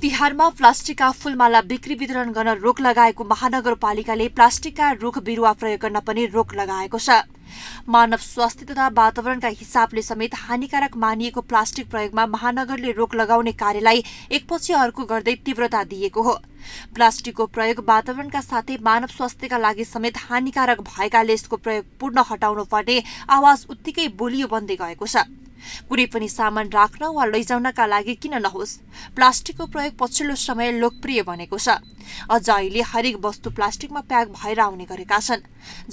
तिहारमा प्लास्टिकका फूलमाला बिक्री वितरण गर्न रोक लगाएको महानगरपालिकाले प्लास्टिकका रुख बिरुवा प्रयोग गर्न पनि रोक लगाएको छ मानव स्वास्थ्य तथा वातावरणका हिसाबले समेत हानिकारक मानिएको प्लास्टिक प्रयोगमा महानगरले रोक लगाउने कार्यलाई एकपछि अर्को गर्दै तीव्रता दिएको हो प्लास्टिकको प्रयोग वातावरणका साथै मानव स्वास्थ्यका लागि समेत हानिकारक भएकाले यसको प्रयोग पूर्ण हटाउनु पर्ने आवाज उत्तिकै बोलियो बन्दै गएको छ कुनै पनि सामान राख्न वा लैजाउनका लागि किन नहोस् प्लास्टिकको प्रयोग पछिल्लो समय लोकप्रिय बनेको छ अझ अहिले हरेक वस्तु प्लास्टिकमा प्याक भएर आउने गरेका छन्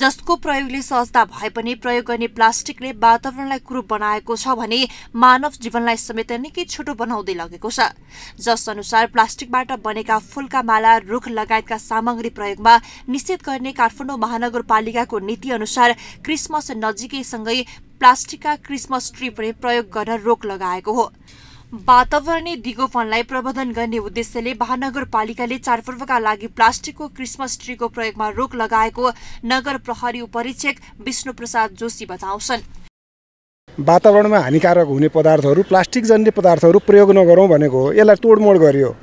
जसको प्रयोगले सहजता भए पनि प्रयोग गर्ने प्लास्टिकले वातावरणलाई कुरूप बनाएको छ भने मानव जीवनलाई समेत निकै छोटो बनाउँदै लगेको छ जस अनुसार प्लास्टिकबाट बनेका फुलका माला रुख लगायतका सामग्री प्रयोगमा निषेध गर्ने काठमाडौँ महानगरपालिकाको नीति अनुसार क्रिसमस नजिकैसँगै प्लास्टिकका क्रिसमस ट्री पनि प्रयोग गर्न रोक लगाएको हो वातावरणीय दिगोपनलाई प्रबन्धन गर्ने उद्देश्यले महानगरपालिकाले चाडपर्वका लागि प्लास्टिकको क्रिसमस ट्रीको प्रयोगमा रोक लगाएको नगर प्रहरी उपरीक्षक विष्णुप्रसाद जोशी बताउँछन् वातावरणमा हानिकारक हुने पदार्थहरू प्लास्टिकजन्य पदार्थहरू प्रयोग नगरौँ भनेको हो यसलाई तोडमोड गरियो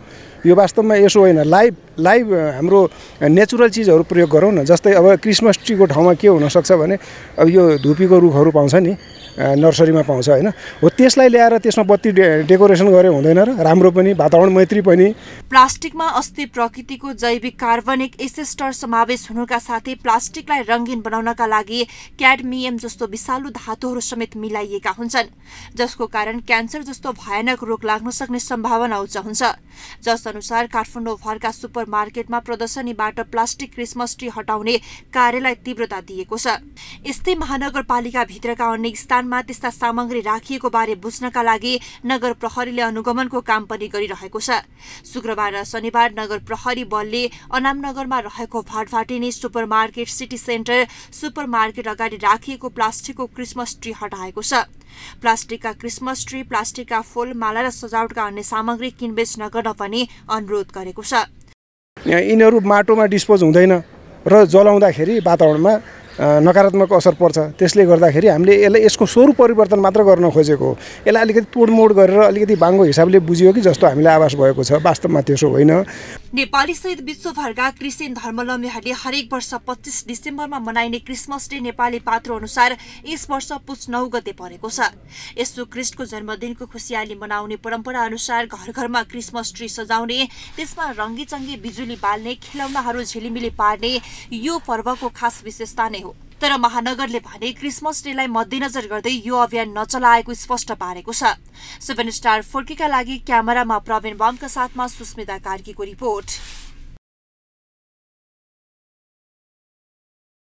यो वास्तवमा यसो होइन लाइभ लाइभ हाम्रो नेचुरल चिजहरू प्रयोग गरौँ न जस्तै अब क्रिसमस ट्रीको ठाउँमा के हुनसक्छ भने अब यो धुपीको रुखहरू पाउँछ नि नर्सरीमा पाउँछ होइन हो त्यसलाई ल्याएर त्यसमा बत्ती डे डेकोरेसन गरे हुँदैन र राम्रो पनि वातावरण मैत्री पनि प्लास्टिकमा अस्ति प्रकृतिको जैविक कार्बनिक एसेस्टर समावेश हुनुका साथै प्लास्टिकलाई रङ्गीन बनाउनका लागि क्याडमियम जस्तो विषालु धातुहरू समेत मिलाइएका हुन्छन् जसको कारण क्यान्सर जस्तो भयानक रोग लाग्न सक्ने सम्भावना उच्च हुन्छ जस जसअनुसार भरका सुपर मार्केटमा प्रदर्शनीबाट प्लास्टिक क्रिसमस ट्री हटाउने कार्यलाई तीव्रता दिएको छ यस्तै महानगरपालिकाभित्रका अन्य स्थान दोकानमा त्यस्ता सामग्री राखिएको बारे बुझ्नका लागि नगर प्रहरीले अनुगमनको काम पनि गरिरहेको छ शुक्रबार र शनिबार नगर प्रहरी बलले अनामनगरमा रहेको Bhatbhateni Supermarket City Centre Supermarket अगाडि राखिएको प्लास्टिकको क्रिसमस ट्री हटाएको छ प्लास्टिकका क्रिसमस ट्री प्लास्टिकका फुल माला र सजावटका अन्य सामग्री किनबेच नगर्न पनि अनुरोध गरेको छ यिनीहरू माटोमा डिस्पोज हुँदैन र जलाउँदाखेरि वातावरणमा नकारात्मक असर पर्छ त्यसले गर्दाखेरि हामीले यसलाई यसको स्वरूप परिवर्तन मात्र गर्न खोजेको हो यसलाई अलिकति तोडमोड गरेर अलिकति बाङ्गो हिसाबले बुझियो कि जस्तो हामीलाई आभास भएको छ वास्तवमा त्यसो होइन नेपाली सहित विश्वभरका क्रिस्चियन धर्मलम्बीहरूले हरेक वर्ष पच्चिस डिसेम्बरमा मनाइने क्रिसमस डे नेपाली पात्र अनुसार यस वर्ष पुस नौ गते परेको छ यसो क्रिस्टको जन्मदिनको खुसियाली मनाउने परम्परा अनुसार घर घरमा क्रिसमस ट्री सजाउने त्यसमा रङ्गी चङ्गी बिजुली बाल्ने खेलौनाहरू झिलिमिली पार्ने यो पर्वको खास विशेषता नै हो तर महानगरले भने क्रिसमस डेलाई मध्यनजर गर्दै यो अभियान नचलाएको स्पष्ट पारेको छ सेभेन स्टार फोर्कीका लागि क्यामेरामा प्रवीण बमका साथमा सुस्मिता कार्कीको रिपोर्ट